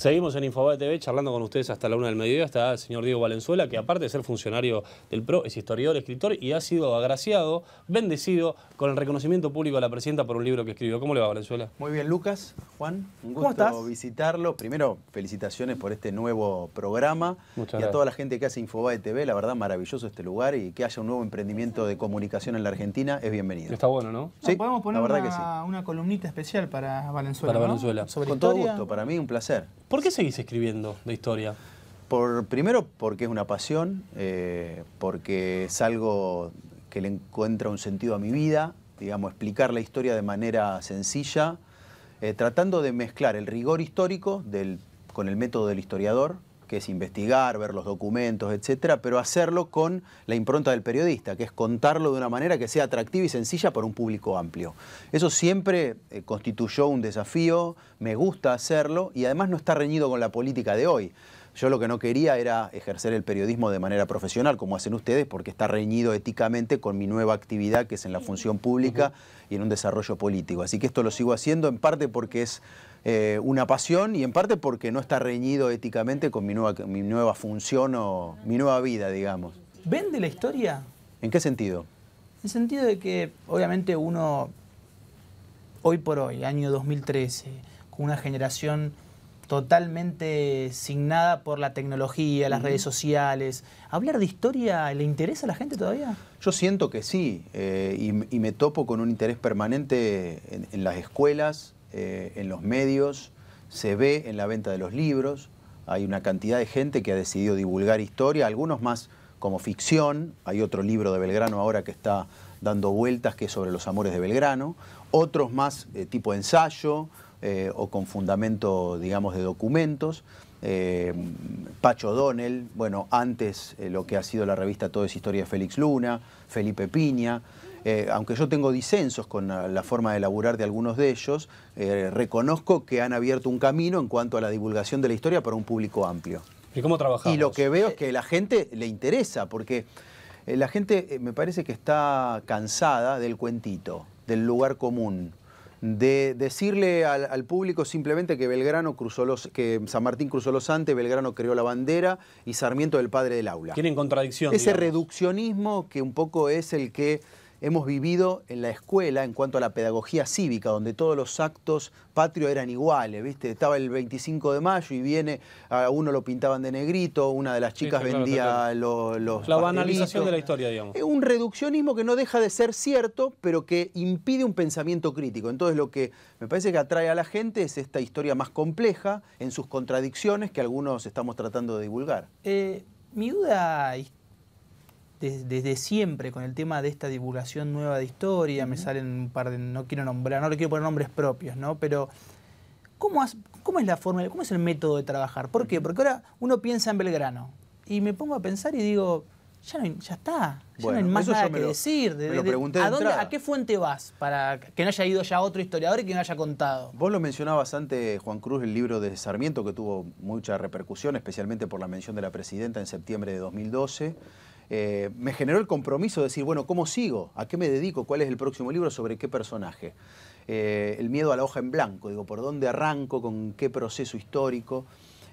Seguimos en Infobae TV charlando con ustedes hasta la una del mediodía. Está el señor Diego Valenzuela, que aparte de ser funcionario del PRO, es historiador, escritor y ha sido agraciado, bendecido con el reconocimiento público a la presidenta por un libro que escribió. ¿Cómo le va, Valenzuela? Muy bien, Lucas. Juan, un gusto visitarlo. Primero, felicitaciones por este nuevo programa y a toda la gente que hace Infobae TV. La verdad, maravilloso este lugar y que haya un nuevo emprendimiento de comunicación en la Argentina es bienvenido. Está bueno, ¿no? Sí, podemos poner verdad una, que una columnita especial para Valenzuela. Para Valenzuela. Con todo gusto, para mí un placer. ¿Por qué seguís escribiendo de historia? Por, primero porque es una pasión, eh, porque es algo que le encuentra un sentido a mi vida, digamos, explicar la historia de manera sencilla, eh, tratando de mezclar el rigor histórico con el método del historiador, que es investigar, ver los documentos, etcétera, pero hacerlo con la impronta del periodista, que es contarlo de una manera que sea atractiva y sencilla para un público amplio. Eso siempre eh, constituyó un desafío, me gusta hacerlo y además no está reñido con la política de hoy. Yo lo que no quería era ejercer el periodismo de manera profesional, como hacen ustedes, porque está reñido éticamente con mi nueva actividad, que es en la función pública y en un desarrollo político. Así que esto lo sigo haciendo en parte porque es eh, una pasión y en parte porque no está reñido éticamente con mi nueva, mi nueva función o mi nueva vida, digamos. ¿Vende la historia? ¿En qué sentido? En el sentido de que obviamente uno, hoy por hoy, año 2013, con una generación totalmente signada por la tecnología, las redes sociales. ¿Hablar de historia le interesa a la gente todavía? Yo siento que sí, eh, y, me topo con un interés permanente en, las escuelas, eh, en los medios, se ve en la venta de los libros, hay una cantidad de gente que ha decidido divulgar historia, algunos más como ficción, hay otro libro de Belgrano ahora que está dando vueltas que es sobre los amores de Belgrano, otros más eh, tipo ensayo, eh, o con fundamento, digamos, de documentos. Eh, Pacho Donel, bueno, antes eh, lo que ha sido la revista Todo es Historia de Félix Luna, Felipe Piña. aunque yo tengo disensos con la, forma de elaborar de algunos de ellos, reconozco que han abierto un camino en cuanto a la divulgación de la historia para un público amplio. ¿Y cómo trabajamos? Y lo que veo es que la gente le interesa, porque la gente me parece que está cansada del cuentito, del lugar común, de decirle al, público simplemente que Belgrano cruzó los, que San Martín cruzó los Andes, Belgrano creó la bandera y Sarmiento el padre del aula. Tienen contradicción. Ese reduccionismo que un poco es el que hemos vivido en la escuela en cuanto a la pedagogía cívica, donde todos los actos patrios eran iguales, ¿viste? Estaba el 25 de mayo y viene, a uno lo pintaban de negrito, una de las chicas vendía Los, La banalización de la historia, digamos. Es Un reduccionismo que no deja de ser cierto, pero que impide un pensamiento crítico. Entonces lo que me parece que atrae a la gente es esta historia más compleja en sus contradicciones que algunos estamos tratando de divulgar. Eh, mi duda histórica desde, siempre con el tema de esta divulgación nueva de historia, me salen un par de, no quiero nombrar, no le quiero poner nombres propios, ¿no? Pero ¿cómo, ¿cómo es la forma, cómo es el método de trabajar? ¿Por qué? Porque ahora uno piensa en Belgrano y me pongo a pensar y digo, ya, no, ya está, ya no hay más nada que decir. ¿a, dónde, ¿A qué fuente vas para que no haya ido ya otro historiador y que no haya contado? Vos lo mencionabas antes, Juan Cruz, el libro de Sarmiento, que tuvo mucha repercusión, especialmente por la mención de la presidenta en septiembre de 2012. Eh, me generó el compromiso de decir, bueno, ¿cómo sigo? ¿A qué me dedico? ¿Cuál es el próximo libro? ¿Sobre qué personaje? Eh, el miedo a la hoja en blanco, digo, ¿por dónde arranco? ¿Con qué proceso histórico?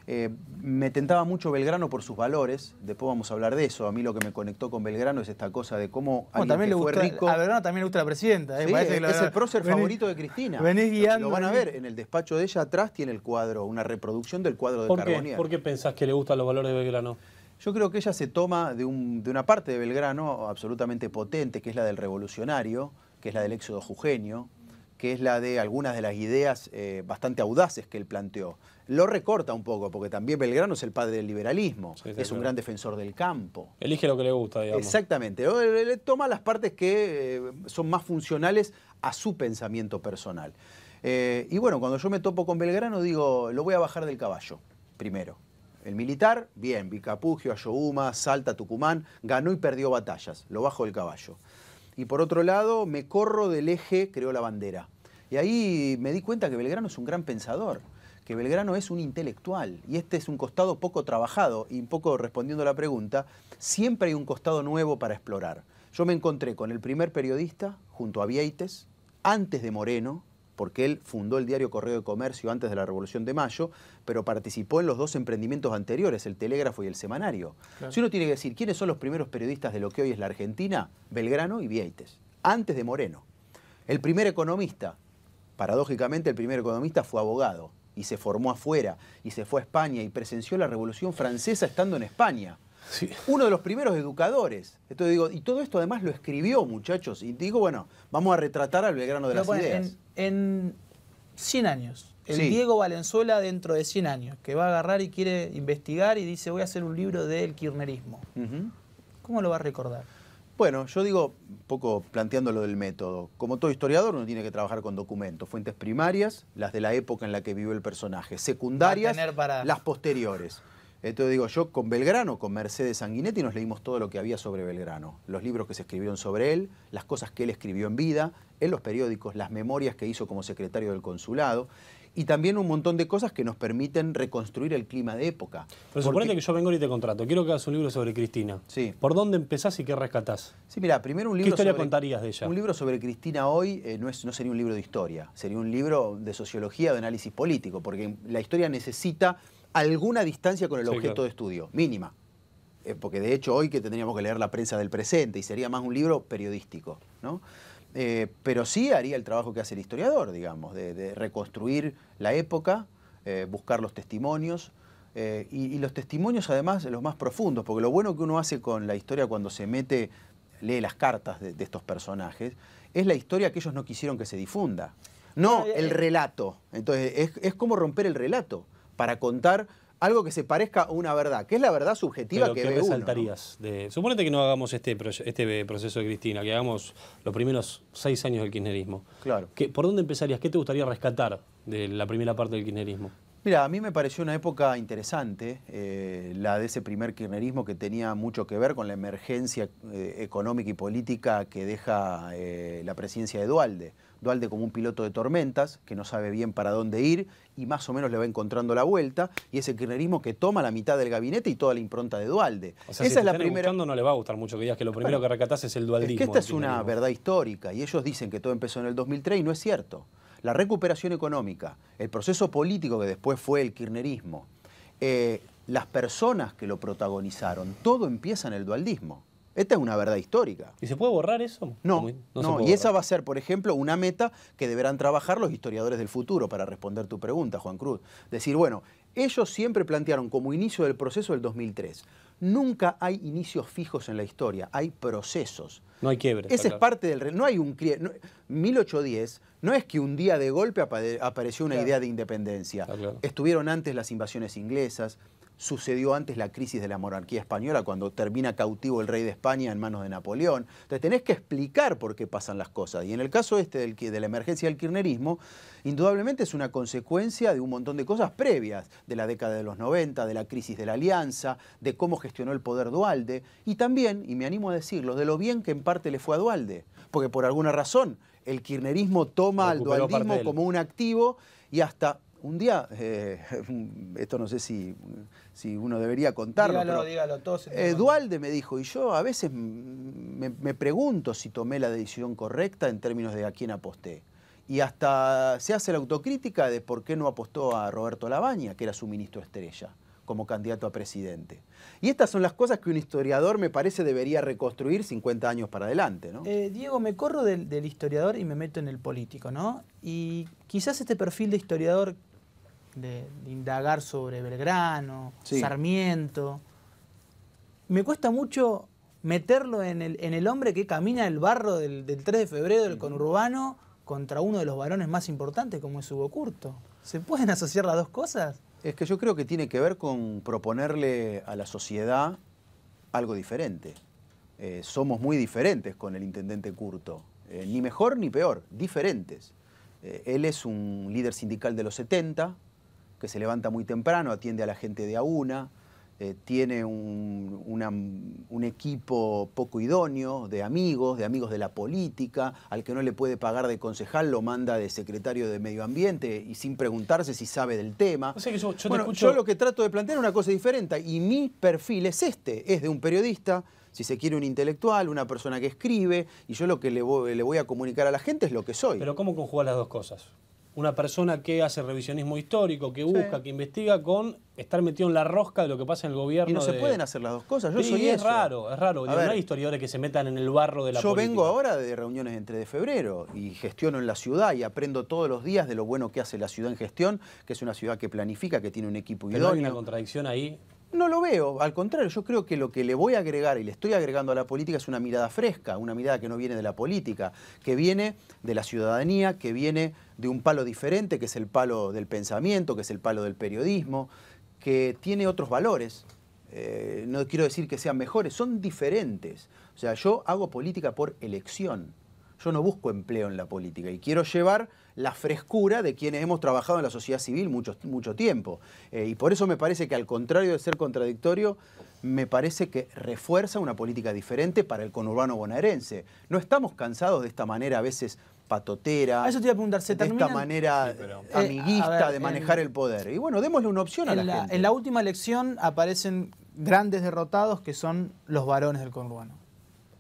Eh, me tentaba mucho Belgrano por sus valores, después vamos a hablar de eso. A mí lo que me conectó con Belgrano es esta cosa de cómo también fue rico... A Belgrano también le gusta la presidenta. es, el prócer favorito de Cristina. Venís guiando. Lo, van a ver, en el despacho de ella atrás tiene el cuadro, una reproducción del cuadro de ¿Por ¿Por qué pensás que le gustan los valores de Belgrano? Yo creo que ella se toma de, una parte de Belgrano absolutamente potente, que es la del revolucionario, que es la del éxodo jujeño, que es la de algunas de las ideas eh, bastante audaces que él planteó. Lo recorta un poco, porque también Belgrano es el padre del liberalismo, es un gran defensor del campo. Elige lo que le gusta, digamos. Exactamente, le toma las partes que eh, son más funcionales a su pensamiento personal. Eh, y bueno, cuando yo me topo con Belgrano digo, lo voy a bajar del caballo, primero el militar, bien, Vicapugio, Ayohuma, Salta, Tucumán, ganó y perdió batallas, lo bajo del caballo. Y por otro lado, me corro del eje, creo la bandera. Y ahí me di cuenta que Belgrano es un gran pensador, que Belgrano es un intelectual, y este es un costado poco trabajado, y un poco respondiendo a la pregunta, siempre hay un costado nuevo para explorar. Yo me encontré con el primer periodista, junto a Vieites, antes de Moreno, porque él fundó el diario Correo de Comercio antes de la Revolución de Mayo, pero participó en los dos emprendimientos anteriores, el Telégrafo y el Semanario. Si uno tiene que decir quiénes son los primeros periodistas de lo que hoy es la Argentina, Belgrano y Vieites, antes de Moreno. El primer economista, paradójicamente el primer economista fue abogado y se formó afuera y se fue a España y presenció la Revolución Francesa estando en España. Uno de los primeros educadores. digo, y todo esto además lo escribió, muchachos. Y digo, bueno, vamos a retratar al Belgrano de las ideas. En, en, 100 años, el Diego Valenzuela dentro de 100 años, que va a agarrar y quiere investigar y dice, voy a hacer un libro del kirchnerismo. ¿Cómo lo va a recordar? Bueno, yo digo, un poco planteando lo del método, como todo historiador uno tiene que trabajar con documentos, fuentes primarias, las de la época en la que vivió el personaje, secundarias, las posteriores. Entonces digo, yo con Belgrano, con Mercedes Sanguinetti, nos leímos todo lo que había sobre Belgrano, los libros que se escribieron sobre él, las cosas que él escribió en vida, en los periódicos, las memorias que hizo como secretario del consulado y también un montón de cosas que nos permiten reconstruir el clima de época. Pero Porque... suponete que yo vengo y te contrato, quiero que hagas un libro sobre Cristina. Sí. ¿Por dónde empezás y qué rescatás? Sí, mira, primero un libro ¿Qué historia contarías de ella? Un libro sobre Cristina hoy eh, no, es, no sería un libro de historia, sería un libro de sociología, de análisis político, porque la historia necesita alguna distancia con el objeto de estudio, mínima. Eh, porque de hecho hoy que tendríamos que leer la prensa del presente y sería más un libro periodístico, ¿no? Eh, pero sí haría el trabajo que hace el historiador, digamos, de, reconstruir la época, eh, buscar los testimonios, y, los testimonios además los más profundos, porque lo bueno que uno hace con la historia cuando se mete, lee las cartas de, estos personajes, es la historia que ellos no quisieron que se difunda, no ah, el relato. Entonces, es como romper el relato para contar algo que se parezca a una verdad, que es la verdad subjetiva que ve Suponete que no hagamos este, este eh, proceso de Cristina, que hagamos los primeros seis años del kirchnerismo. Claro. ¿Por dónde empezarías? ¿Qué te gustaría rescatar de la primera parte del kirchnerismo? Mira, a mí me pareció una época interesante, eh, la de ese primer kirnerismo que tenía mucho que ver con la emergencia eh, económica y política que deja eh, la presidencia de Dualde. Dualde como un piloto de tormentas que no sabe bien para dónde ir y más o menos le va encontrando la vuelta y ese kirchnerismo que toma la mitad del gabinete y toda la impronta de Dualde. O sea, Esa si es la primera. no le va a gustar mucho que digas que lo primero que recatás es el dualdismo. Es esta es una verdad histórica y ellos dicen que todo empezó en el 2003 y no es cierto la recuperación económica, el proceso político que después fue el kirchnerismo, eh, las personas que lo protagonizaron, todo empieza en el dualdismo. Esta es una verdad histórica. ¿Y se puede borrar eso? No, no, y esa va a ser, por ejemplo, una meta que deberán trabajar los historiadores del futuro para responder tu pregunta, Juan Cruz. Decir, bueno, ellos siempre plantearon como inicio del proceso el 2003. Nunca hay inicios fijos en la historia, hay procesos. No hay quiebre. Ese es parte del... No hay un... 1810 no es que un día de golpe apareció una idea de independencia. Estuvieron antes las invasiones inglesas, sucedió antes la crisis de la monarquía española, cuando termina cautivo el rey de España en manos de Napoleón. Entonces tenés que explicar por qué pasan las cosas. Y en el caso este del, de la emergencia del kirchnerismo, indudablemente es una consecuencia de un montón de cosas previas, de la década de los 90, de la crisis de la alianza, de cómo gestionó el poder Dualde, y también, y me animo a decirlo, de lo bien que en parte le fue a Dualde, porque por alguna razón el kirchnerismo toma al dualdismo como un activo y hasta un día, eh, esto no sé si, uno debería contarlo. Dígalo, eh, me dijo, y yo a veces me, me, pregunto si tomé la decisión correcta en términos de a quién aposté. Y hasta se hace la autocrítica de por qué no apostó a Roberto Labaña, que era su ministro estrella como candidato a presidente. Y estas son las cosas que un historiador, me parece, debería reconstruir 50 años para adelante. ¿no? Eh, Diego, me corro del, historiador y me meto en el político, ¿no? Y quizás este perfil de historiador, de, indagar sobre Belgrano, Sarmiento, me cuesta mucho meterlo en el, hombre que camina el barro del, 3 de febrero del conurbano contra uno de los varones más importantes como es Hugo Curto. ¿Se pueden asociar las dos cosas? Es que yo creo que tiene que ver con proponerle a la sociedad algo diferente. Eh, somos muy diferentes con el intendente Curto, eh, ni mejor ni peor, diferentes. Eh, él es un líder sindical de los 70, que se levanta muy temprano, atiende a la gente de a una, eh, tiene un, equipo poco idóneo de amigos, de amigos de la política, al que no le puede pagar de concejal, lo manda de secretario de Medio Ambiente y sin preguntarse si sabe del tema. yo, lo que trato de plantear es una cosa diferente y mi perfil es este, es de un periodista si se quiere, un intelectual, una persona que escribe, y yo lo que le voy, a comunicar a la gente es lo que soy. Pero ¿cómo conjugar las dos cosas? una persona que hace revisionismo histórico, que busca, que investiga, con estar metido en la rosca de lo que pasa en el gobierno. Y no se pueden hacer las dos cosas. Yo soy es raro, es raro. Digo, no hay historiadores que se metan en el barro de la Yo vengo ahora de reuniones entre de febrero y gestiono en la ciudad y aprendo todos los días de lo bueno que hace la ciudad en gestión, que es una ciudad que planifica, que tiene un equipo idóneo. ¿Pero hay una contradicción ahí? No lo veo, al contrario, yo creo que lo que le voy a agregar y le estoy agregando a la política es una mirada fresca, una mirada que no viene de la política, que viene de la ciudadanía, que viene de un palo diferente, que es el palo del pensamiento, que es el palo del periodismo, que tiene otros valores. Eh, no quiero decir que sean mejores, son diferentes. O sea, yo hago política por elección, yo no busco empleo en la política y quiero llevar la frescura de quienes hemos trabajado en la sociedad civil mucho, mucho tiempo. Eh, y por eso me parece que al contrario de ser contradictorio, me parece que refuerza una política diferente para el conurbano bonaerense. No estamos cansados de esta manera a veces patotera, eso te iba a de esta manera eh, amiguista de manejar el poder. Y bueno, démosle una opción a la, gente. En la última elección aparecen grandes derrotados que son los varones del conurbano.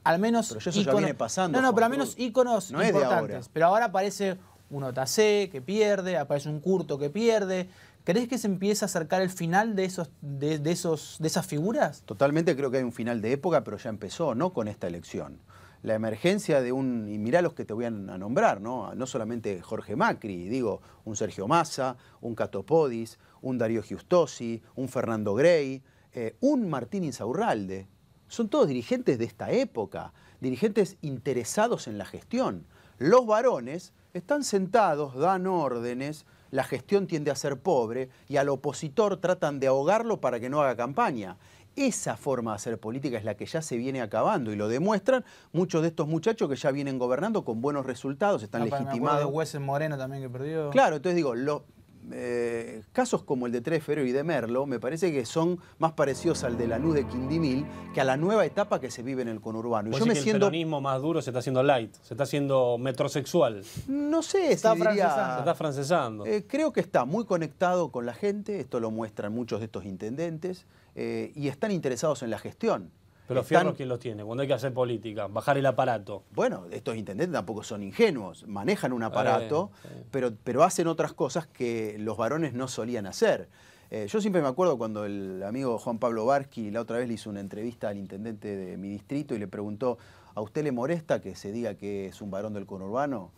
Al menos pero eso ya viene pasando. No, no, pero al menos íconos no es de ahora. Pero ahora aparece un Otacé que pierde, aparece un Curto que pierde. ¿Crees que se empieza a acercar el final de, esos, de, esos, de esas figuras? Totalmente creo que hay un final de época, pero ya empezó, ¿no? Con esta elección. La emergencia de un, y mirá los que te voy a nombrar, ¿no? No solamente Jorge Macri, digo, un Sergio Massa, un Podis, un Darío Giustosi, un Fernando Grey, eh, un Martín Insaurralde. Son todos dirigentes de esta época, dirigentes interesados en la gestión. Los varones están sentados, dan órdenes, la gestión tiende a ser pobre y al opositor tratan de ahogarlo para que no haga campaña. Esa forma de hacer política es la que ya se viene acabando y lo demuestran muchos de estos muchachos que ya vienen gobernando con buenos resultados, están legitimados. Me de Moreno también que perdió. Claro, entonces digo, lo, eh, casos como el de Trefero y de Merlo me parece que son más parecidos al de la luz de Quindimil que a la nueva etapa que se vive en el conurbano. Yo me que El peronismo más duro se está haciendo light, se está haciendo metrosexual. No sé, está Se está francesando. Eh, creo que está muy conectado con la gente, esto lo muestran muchos de estos intendentes, eh, y están interesados en la gestión. Pero fiero ¿quién los tiene? Cuando hay que hacer política, bajar el aparato. Bueno, estos intendentes tampoco son ingenuos, manejan un eh, aparato, Pero, pero hacen otras cosas que los varones no solían hacer. Eh, yo siempre me acuerdo cuando el amigo Juan Pablo Barqui la otra vez le hizo una entrevista al intendente de mi distrito y le preguntó, ¿a usted le molesta que se diga que es un varón del conurbano?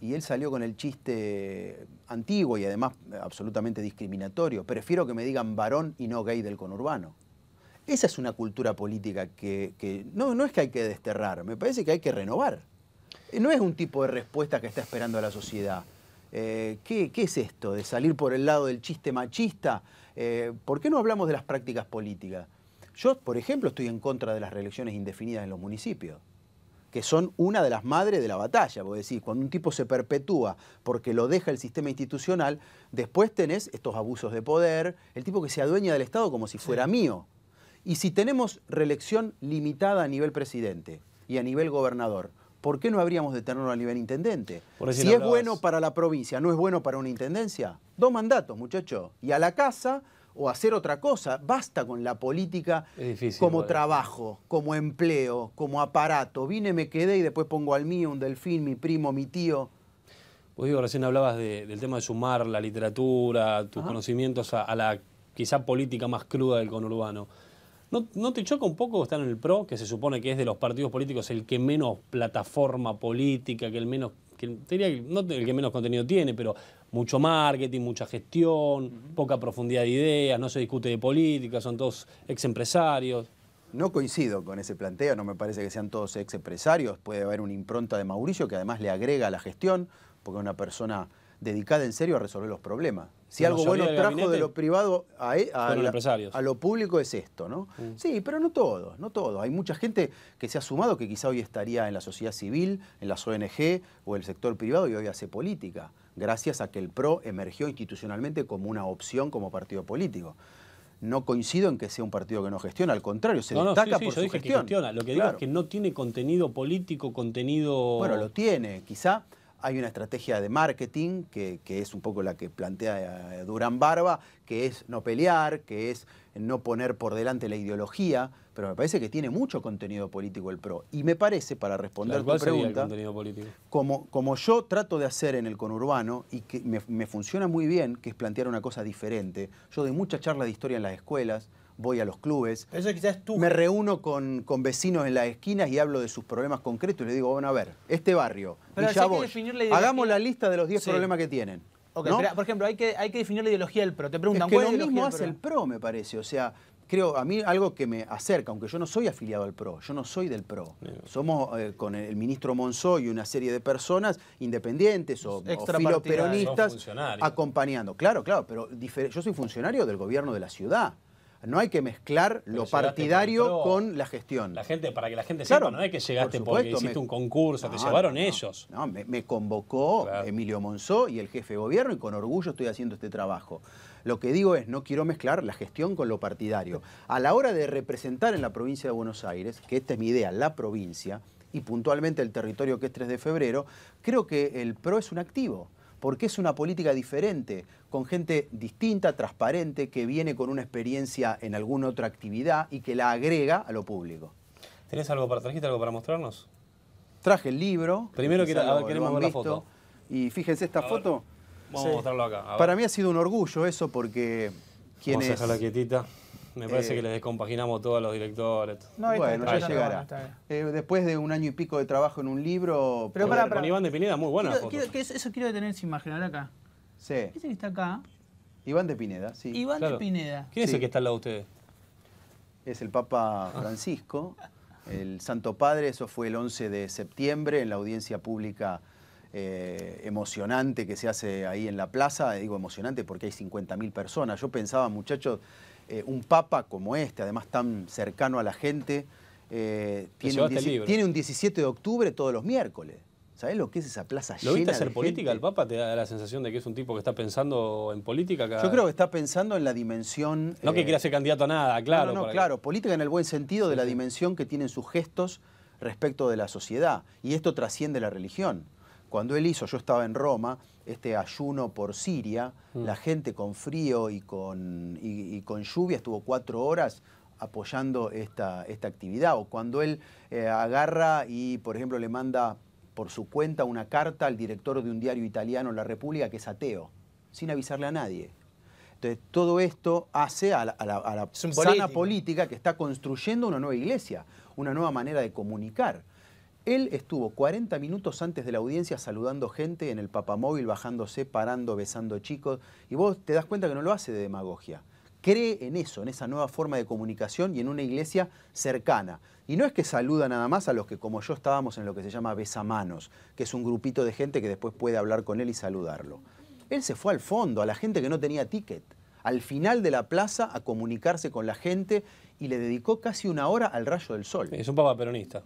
Y él salió con el chiste antiguo y además absolutamente discriminatorio. Prefiero que me digan varón y no gay del conurbano. Esa es una cultura política que, no, no es que hay que desterrar, me parece que hay que renovar. Eh, no es un tipo de respuesta que está esperando a la sociedad. Eh, ¿qué, es esto de salir por el lado del chiste machista? Eh, ¿Por qué no hablamos de las prácticas políticas? Yo, por ejemplo, estoy en contra de las reelecciones indefinidas en los municipios, que son una de las madres de la batalla. decir, cuando un tipo se perpetúa porque lo deja el sistema institucional, después tenés estos abusos de poder, el tipo que se adueña del Estado como si fuera mío. Y si tenemos reelección limitada a nivel presidente y a nivel gobernador, ¿por qué no habríamos de tenerlo a nivel intendente? Si es bueno para la provincia, no es bueno para una intendencia. Dos mandatos, muchachos. Y a la casa o hacer otra cosa. Basta con la política como trabajo, como empleo, como aparato. Vine, me quedé y después pongo al mío, un delfín, mi primo, mi tío. Vos pues digo, recién hablabas del tema de sumar la literatura, tus conocimientos a la quizá política más cruda del conurbano. ¿No, te choca un poco estar en el PRO, que se supone que es de los partidos políticos el que menos plataforma política, que el menos, que, no el que menos contenido tiene, pero mucho marketing, mucha gestión, poca profundidad de ideas, no se discute de política, son todos ex empresarios? No coincido con ese planteo, no me parece que sean todos ex empresarios, puede haber una impronta de Mauricio que además le agrega a la gestión, porque es una persona dedicada en serio a resolver los problemas. Si algo bueno trajo de lo privado a, e, a, lo público es esto, ¿no? Mm. Sí, pero no todos, no todo. Hay mucha gente que se ha sumado que quizá hoy estaría en la sociedad civil, en las ONG o el sector privado y hoy hace política, gracias a que el PRO emergió institucionalmente como una opción como partido político no coincido en que sea un partido que no gestiona, al contrario, se destaca por su gestión. Lo que digo es que no tiene contenido político, contenido... Bueno, lo tiene, quizá hay una estrategia de marketing, que, es un poco la que plantea eh, Durán Barba, que es no pelear, que es no poner por delante la ideología, pero me parece que tiene mucho contenido político el PRO. Y me parece, para responder tu pregunta, como, como, yo trato de hacer en el conurbano y que me, me funciona muy bien, que es plantear una cosa diferente. Yo doy mucha charla de historia en las escuelas, voy a los clubes. Eso quizás tú. Me reúno con, con vecinos en las esquinas y hablo de sus problemas concretos y les digo, bueno, a ver, este barrio, Pero hagamos la lista de los 10 problemas que tienen. por ejemplo, hay que, hay que definir la ideología del PRO. Te preguntan, es que lo mismo hace el PRO, me parece. O sea, creo, a mí algo que me acerca, aunque yo no soy afiliado al PRO, yo no soy del PRO. Somos eh, con el, ministro Monzó y una serie de personas independientes o, o peronistas acompañando. Claro, claro, pero yo soy funcionario del gobierno de la ciudad. No hay que mezclar lo partidario con la gestión. La gente, para que la gente sepa, no es que llegaste porque hiciste un concurso, te ah, llevaron ellos. No, me, convocó Emilio Monzó y el jefe de gobierno y con orgullo estoy haciendo este trabajo. Lo que digo es, no quiero mezclar la gestión con lo partidario. A la hora de representar en la provincia de Buenos Aires, que esta es mi idea, la provincia, y puntualmente el territorio que es 3 de febrero, creo que el PRO es un activo porque es una política diferente, con gente distinta, transparente, que viene con una experiencia en alguna otra actividad y que la agrega a lo público. ¿Tenés algo para, trajiste algo para mostrarnos? Traje el libro. Primero que queremos ver la foto. Y fíjense esta foto. Vamos a mostrarlo acá. Para mí ha sido un orgullo eso porque... ¿quién Vamos a dejarla quietita. Me parece que eh, les descompaginamos todos los directores. bueno, ya llegará. Eh, después de un año y pico de trabajo en un libro... Pero, Con Iván de Pineda, muy buena eso quiero detener imaginar imagen, acá. Sí. el que está acá. Iván de Pineda, sí. Iván de Pineda. ¿Quién es el que está al lado de ustedes? Es el Papa Francisco, el Santo Padre. Eso fue el 11 de septiembre en la audiencia pública eh, emocionante que se hace ahí en la plaza. Digo emocionante porque hay 50.000 personas. Yo pensaba, muchachos eh, un papa como este, además tan cercano a la gente, eh, este tiene, un 17 de octubre todos los miércoles. ¿sabes? lo que es esa plaza ¿Lo viste hacer política? ¿El Papa te da la sensación de que es un tipo que está pensando en política? Yo creo que está pensando en la dimensión... No que eh, quiera ser candidato a nada, claro. No, no, claro. Política en el buen sentido de la dimensión que tienen sus gestos respecto de la sociedad. Y esto trasciende la religión. Cuando él hizo, yo estaba en Roma, este ayuno por Siria, mm. la gente con frío y con, lluvia estuvo cuatro horas apoyando esta, actividad, o cuando él eh, agarra y, por ejemplo, le manda por su cuenta una carta al director de un diario italiano, La República, que es ateo, sin avisarle a nadie. Entonces, todo esto hace a la, a política que está construyendo una nueva iglesia, una nueva manera de comunicar. Él estuvo 40 minutos antes de la audiencia saludando gente en el papamóvil, bajándose, parando, besando chicos, y vos te das cuenta que no lo hace de demagogia. Cree en eso, en esa nueva forma de comunicación y en una iglesia cercana. Y no es que saluda nada más a los que, como yo, estábamos en lo que se llama besamanos, que es un grupito de gente que después puede hablar con él y saludarlo. Él se fue al fondo, a la gente que no tenía ticket, al final de la plaza a comunicarse con la gente y le dedicó casi una hora al rayo del sol. Es un papa peronista.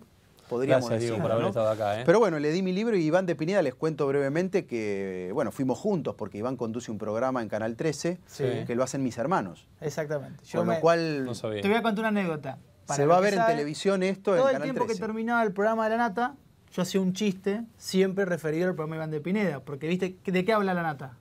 Podríamos Gracias, ¿eh? Pero bueno, le di mi libro y Iván de Pineda, les cuento brevemente que, bueno, fuimos juntos porque Iván conduce un programa en Canal 13 que lo hacen mis hermanos. Exactamente. Con lo cual... Te voy a contar una anécdota. Se va a ver en televisión esto Todo en Canal el tiempo que terminaba el programa de La Nata, yo hacía un chiste siempre referido al programa de Iván de Pineda, porque, viste, ¿de qué habla La Nata?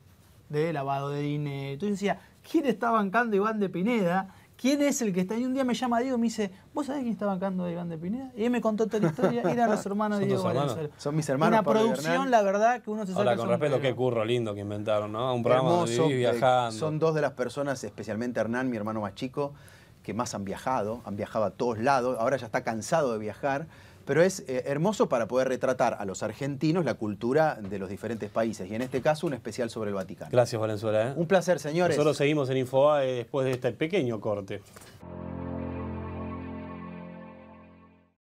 De lavado de dinero. Entonces decía, ¿quién está bancando Iván de Pineda? ¿Quién es el que está? ahí? un día me llama Diego y me dice, ¿vos sabés quién está bancando a Iván de Pineda? Y él me contó toda la historia, eran los hermanos de Diego hermanos? Son mis hermanos. Una producción, la verdad, que uno se sabe. Ahora, con respeto, qué curro lindo que inventaron, ¿no? Un programa Hermoso, donde eh, viajando. Son dos de las personas, especialmente Hernán, mi hermano más chico, que más han viajado, han viajado a todos lados, ahora ya está cansado de viajar pero es eh, hermoso para poder retratar a los argentinos la cultura de los diferentes países y en este caso un especial sobre el Vaticano. Gracias Valenzuela. ¿eh? Un placer, señores. Solo seguimos en Infoa eh, después de este pequeño corte.